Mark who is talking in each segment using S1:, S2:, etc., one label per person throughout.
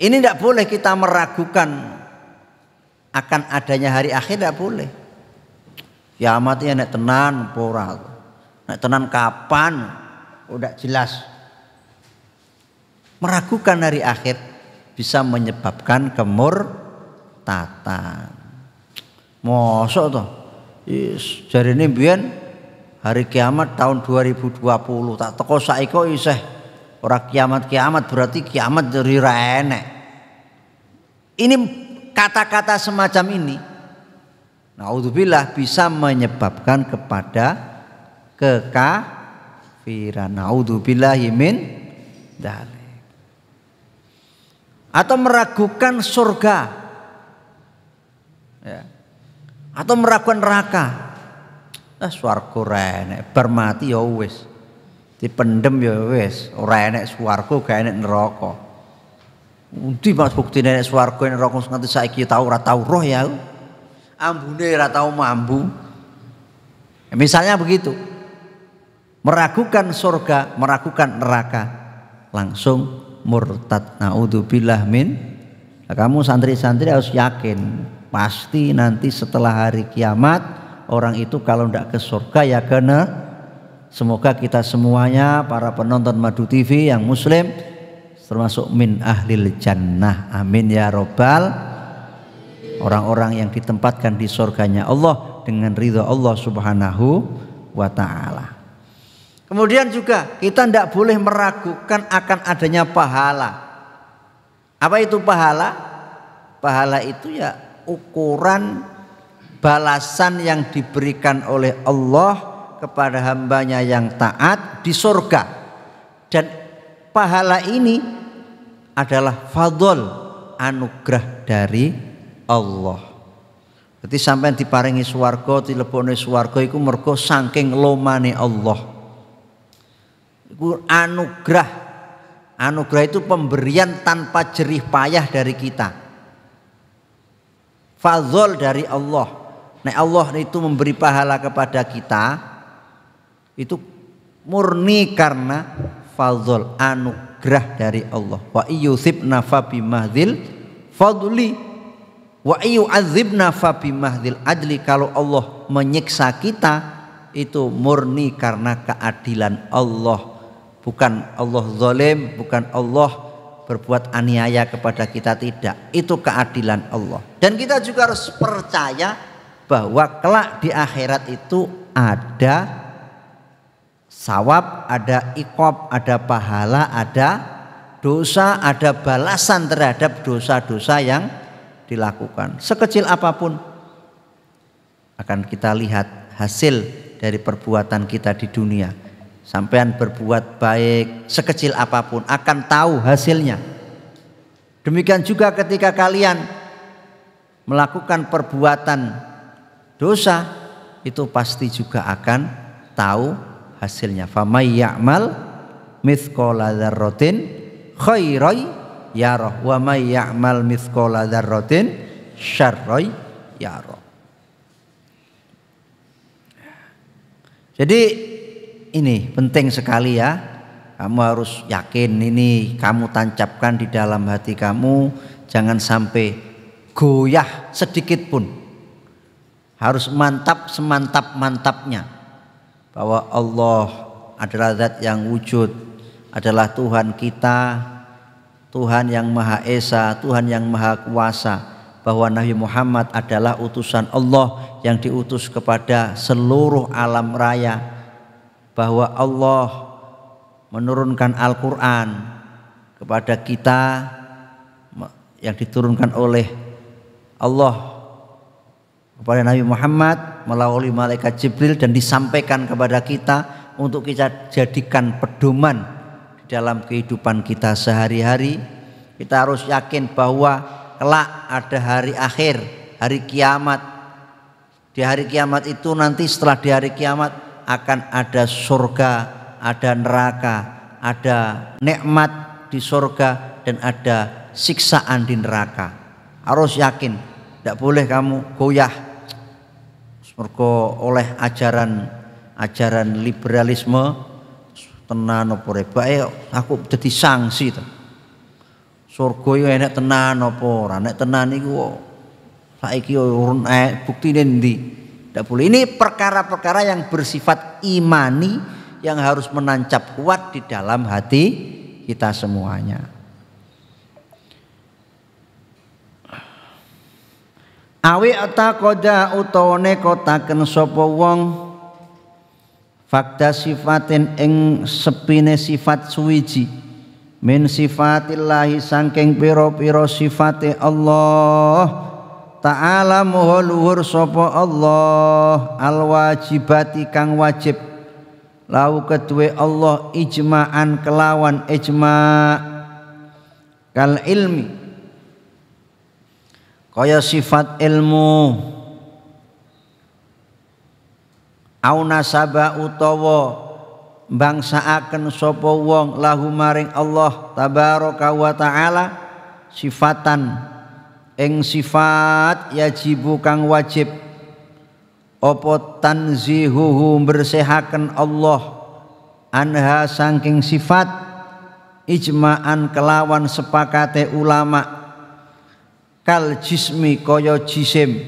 S1: Ini tidak boleh kita meragukan akan adanya hari akhir tidak boleh. Kiamat ya nek tenan pora. Nek tenan kapan? Udah oh, jelas. Meragukan hari akhir bisa menyebabkan tata, Mosok tuh. Yes, jarine biyen hari kiamat tahun 2020 tak teko saiko isih Orang kiamat-kiamat berarti kiamat dari rene. Ini kata-kata semacam ini Naudzubillah bisa menyebabkan kepada kekafiran. Naudzubillah yamin dalik. Atau meragukan surga. Ya. Atau meragukan neraka. Eh swarga rene, bermati ya wis dipendem ya wis ora enek swarga gak enek neraka Undi mas bukti nenek suwargo yang rokok nganti saiki ya tahu ora tau roh ya ambune ratau tau mambu misalnya begitu meragukan surga meragukan neraka langsung murtad naudzubillah min nah, kamu santri-santri harus yakin pasti nanti setelah hari kiamat orang itu kalau tidak ke surga ya kena. Semoga kita semuanya para penonton Madu TV yang muslim termasuk min ahlil jannah. Amin ya robbal orang-orang yang ditempatkan di surganya Allah dengan ridho Allah Subhanahu wa taala. Kemudian juga kita tidak boleh meragukan akan adanya pahala. Apa itu pahala? Pahala itu ya ukuran balasan yang diberikan oleh Allah kepada hambanya yang taat di surga dan pahala ini adalah fadl anugerah dari Allah Berarti sampai diparingi swarga, dilebokne swarga itu mergo saking lomane Allah. Iku anugerah. Anugerah itu pemberian tanpa jerih payah dari kita. Fadl dari Allah. Nah Allah itu memberi pahala kepada kita itu murni karena fadl anugerah dari Allah wa iyusibna fa bimahdil fadli wa iyu'adzibna fa bimahdil adli kalau Allah menyiksa kita itu murni karena keadilan Allah bukan Allah zalim bukan Allah berbuat aniaya kepada kita tidak itu keadilan Allah dan kita juga harus percaya bahwa kelak di akhirat itu ada sawab, ada ikop ada pahala, ada dosa, ada balasan terhadap dosa-dosa yang dilakukan. Sekecil apapun akan kita lihat hasil dari perbuatan kita di dunia. Sampean berbuat baik sekecil apapun akan tahu hasilnya. Demikian juga ketika kalian melakukan perbuatan dosa itu pasti juga akan tahu hasilnya famay ya'mal mithqala dzarratin khairay yarah wa may ya'mal mithqala dzarratin syarray yarah Jadi ini penting sekali ya. Kamu harus yakin ini kamu tancapkan di dalam hati kamu jangan sampai goyah sedikit pun. Harus mantap semantap-mantapnya bahwa Allah adalah zat yang wujud, adalah Tuhan kita, Tuhan yang Maha Esa, Tuhan yang Maha Kuasa. Bahwa Nabi Muhammad adalah utusan Allah yang diutus kepada seluruh alam raya. Bahwa Allah menurunkan Al-Quran kepada kita yang diturunkan oleh Allah kepada Nabi Muhammad melalui malaikat Jibril dan disampaikan kepada kita untuk kita jadikan pedoman dalam kehidupan kita sehari-hari. Kita harus yakin bahwa kelak ada hari akhir, hari kiamat. Di hari kiamat itu nanti setelah di hari kiamat akan ada surga, ada neraka, ada nikmat di surga dan ada siksaan di neraka. Harus yakin, tidak boleh kamu goyah mergo oleh ajaran ajaran liberalisme tenan apa rebake aku jadi sanksi to surga yo enak tenan apa ora nek tenan iku saiki urun eh, buktine ndi tidak boleh ini perkara-perkara yang bersifat imani yang harus menancap kuat di dalam hati kita semuanya. awi taqada utawane kotaken sopo wong fakta sifatin ing sepine sifat suwiji min sifatillahi sangking piro-piro sifate Allah ta'ala moho luhur sopo Allah alwajibati kang wajib lau kedue Allah ijma'an kelawan ijma' kal ilmi kaya sifat ilmu au nasaba utawa bangsa sapa wong lahu maring Allah tabaraka wa taala sifatan ing sifat yajibu kang wajib apa tanzihuhu bersehakan Allah anha saking sifat ijma'an kelawan sepakate ulama' kal jismi kaya jisim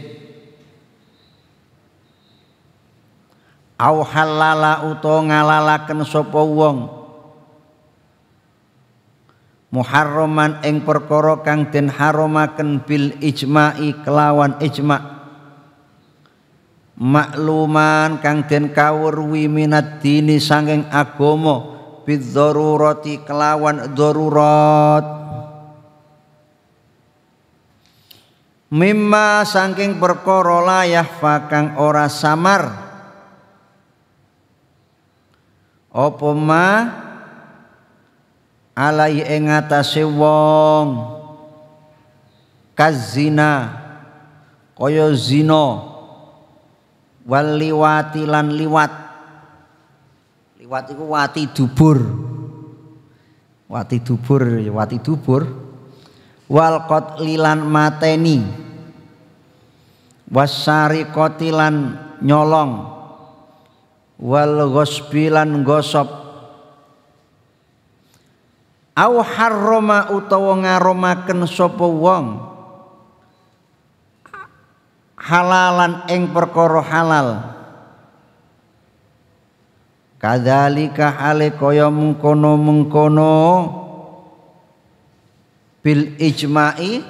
S1: au halala uto ngalalaken sapa wong muharraman ing perkara kang den haramaken bil ijma'i kelawan ijma makluman kang den kawruwi minad dini sanging agama bidzarurati kelawan dzarurat mimma saking perkara layah fakang ora samar opo ma alai ing atase wong kazina kaya zina wal lan liwat liwat iku wati dubur wati dubur ya wati dubur wal lilan mateni wasari kotilan nyolong wal gospilan gosop au harroma utawa ngaromaken sapa wong halalan ing perkara halal kadzalika hale kaya mengkono-mengkono bil ijma'i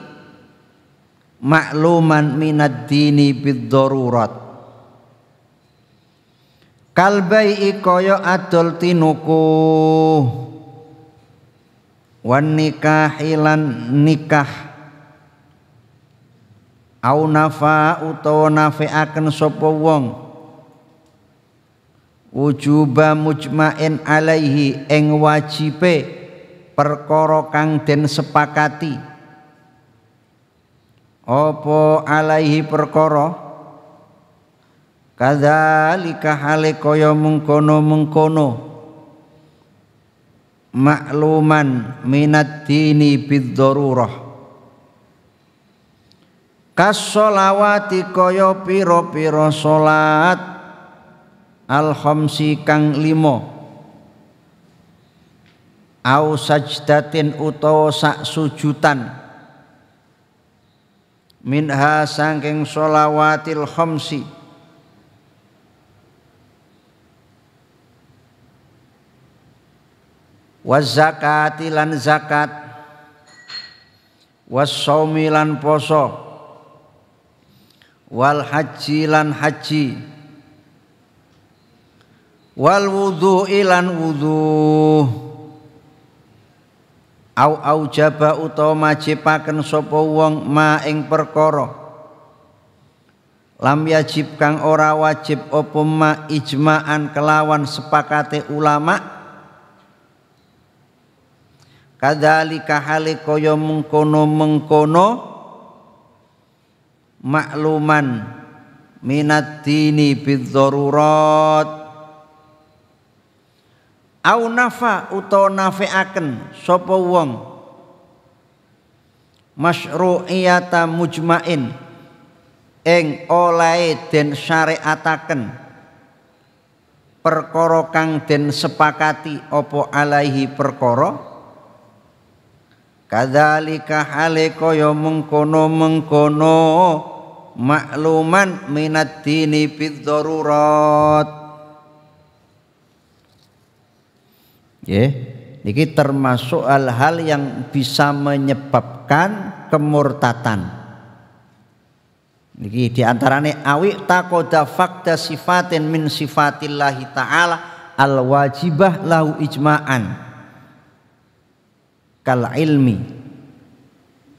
S1: makluman minad dini bid darurat kalbai kaya adol tinuku wan nikah ilan nikah au nafa utawa nafiaken sapa wong wujuba mujmain alaihi eng wajibe perkara kang den sepakati Opo alaihi perkara kadzalika hale kaya mengkono-mengkono makluman minat dini bidzarurah kasolawati kaya piro-piro salat alhamsi kang limo au sajdatin utawa sak sujutan minha sangking solawatil khomsi was zakati lan zakat was saumi lan poso wal haji lan haji wal wudhu ilan wudhu au au jaba utawa majipaken sapa wong ma ing perkara lam yajib kang ora wajib apa ma ijma'an kelawan sepakate ulama kadzalika hale kaya mengkono-mengkono makluman minat dini bidzarurat au nafa utawa nafeaken sapa wong masyru'iyata mujmain ing olai den syariataken perkara kang den sepakati opo alaihi perkara kadzalika hale kaya mengkono mengkono makluman minat dini bidzarurat Ya, ini termasuk hal-hal yang bisa menyebabkan kemurtatan. Niki diantaranya awi takoda fakta sifatin min sifatillahi ta'ala al wajibah lahu ijma'an kal ilmi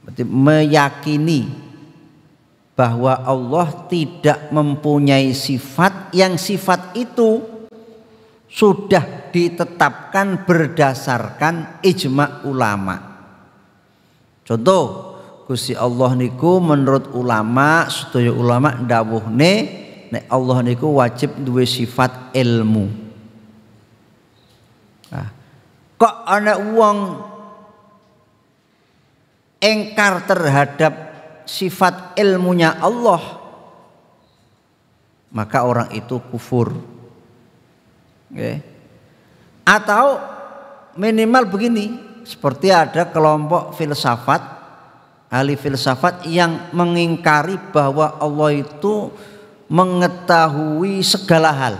S1: berarti meyakini bahwa Allah tidak mempunyai sifat yang sifat itu sudah ditetapkan berdasarkan ijma ulama. Contoh, Gusti Allah niku menurut ulama, sedaya ulama dawuh ne nek Allah niku wajib duwe sifat ilmu. Nah, kok ana wong engkar terhadap sifat ilmunya Allah maka orang itu kufur Okay. Atau minimal begini, seperti ada kelompok filsafat, ahli filsafat yang mengingkari bahwa Allah itu mengetahui segala hal.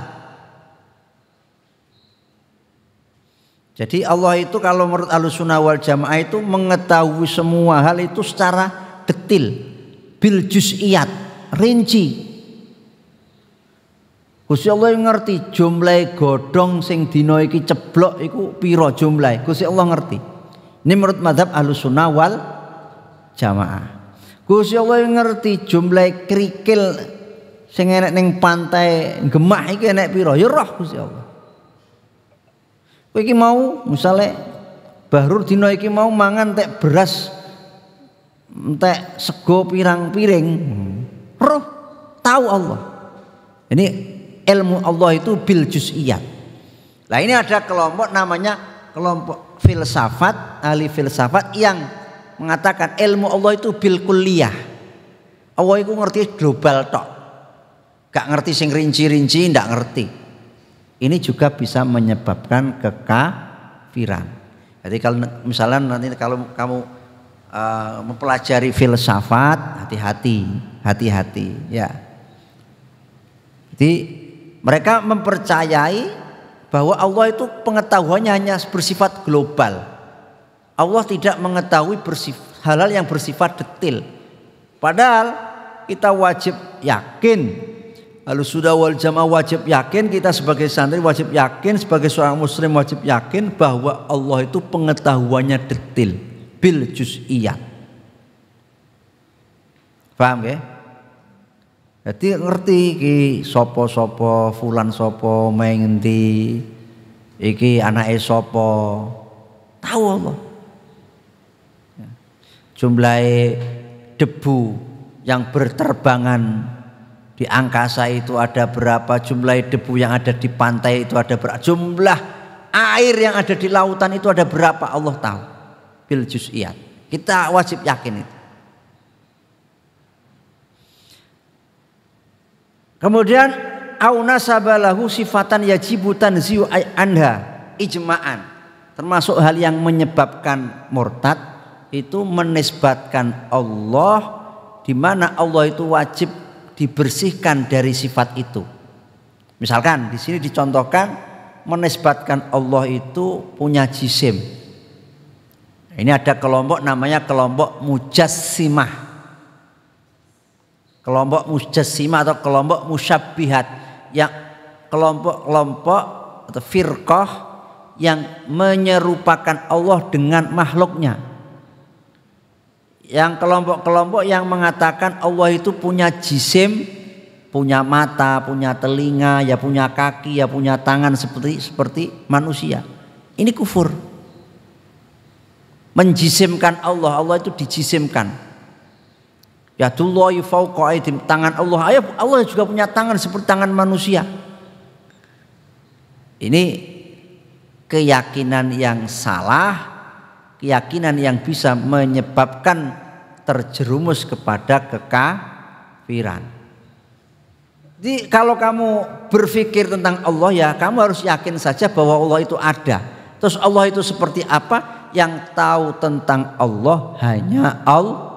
S1: Jadi Allah itu kalau menurut Ahlussunnah wal Jamaah itu mengetahui semua hal itu secara detil, biljus iat, rinci. Gusti Allah ngerti jumlah godhong sing dina iki ceblok iku piro jumlah. Gusti Allah ngerti. Ini menurut madhab ahlus sunnah wal jamaah. Gusti Allah ngerti jumlah kerikil sing enek ning pantai gemah iki enek piro Ya roh Gusti Allah. Kowe iki mau misalnya Bahrur dina iki mau mangan tek beras entek sego pirang-piring. Hmm. Roh tahu Allah. Ini ilmu Allah itu bil juz'iyat. Nah ini ada kelompok namanya kelompok filsafat, ahli filsafat yang mengatakan ilmu Allah itu bil kuliah. Allah itu ngerti global tok. Gak ngerti sing rinci-rinci, ndak ngerti. Ini juga bisa menyebabkan kekafiran. Jadi kalau misalnya nanti kalau kamu uh, mempelajari filsafat, hati-hati, hati-hati, ya. Jadi mereka mempercayai bahwa Allah itu pengetahuannya hanya bersifat global. Allah tidak mengetahui bersifat, halal yang bersifat detil. Padahal kita wajib yakin Lalu sudah wal jamaah wajib yakin kita sebagai santri wajib yakin sebagai seorang muslim wajib yakin bahwa Allah itu pengetahuannya detil bil juz'iyat. Paham ya? Jadi ngerti iki sopo sapa fulan sopo main iki anake sapa. Tahu Allah. Ya. Jumlah debu yang berterbangan di angkasa itu ada berapa jumlah debu yang ada di pantai itu ada berapa jumlah air yang ada di lautan itu ada berapa Allah tahu bil juz'iyat kita wajib yakin itu Kemudian au nasabalahu sifatan yajibu tanziu anha ijma'an. Termasuk hal yang menyebabkan murtad itu menisbatkan Allah di mana Allah itu wajib dibersihkan dari sifat itu. Misalkan di sini dicontohkan menisbatkan Allah itu punya jisim. Ini ada kelompok namanya kelompok mujassimah kelompok mujassimah atau kelompok musyabbihat yang kelompok-kelompok atau firqah yang menyerupakan Allah dengan makhluknya yang kelompok-kelompok yang mengatakan Allah itu punya jisim punya mata, punya telinga, ya punya kaki, ya punya tangan seperti seperti manusia. Ini kufur. Menjisimkan Allah, Allah itu dijisimkan ya Tangan Allah. Ayat Allah juga punya tangan seperti tangan manusia. Ini keyakinan yang salah, keyakinan yang bisa menyebabkan terjerumus kepada kekafiran. Jadi kalau kamu berpikir tentang Allah ya, kamu harus yakin saja bahwa Allah itu ada. Terus Allah itu seperti apa? Yang tahu tentang Allah hanya Allah.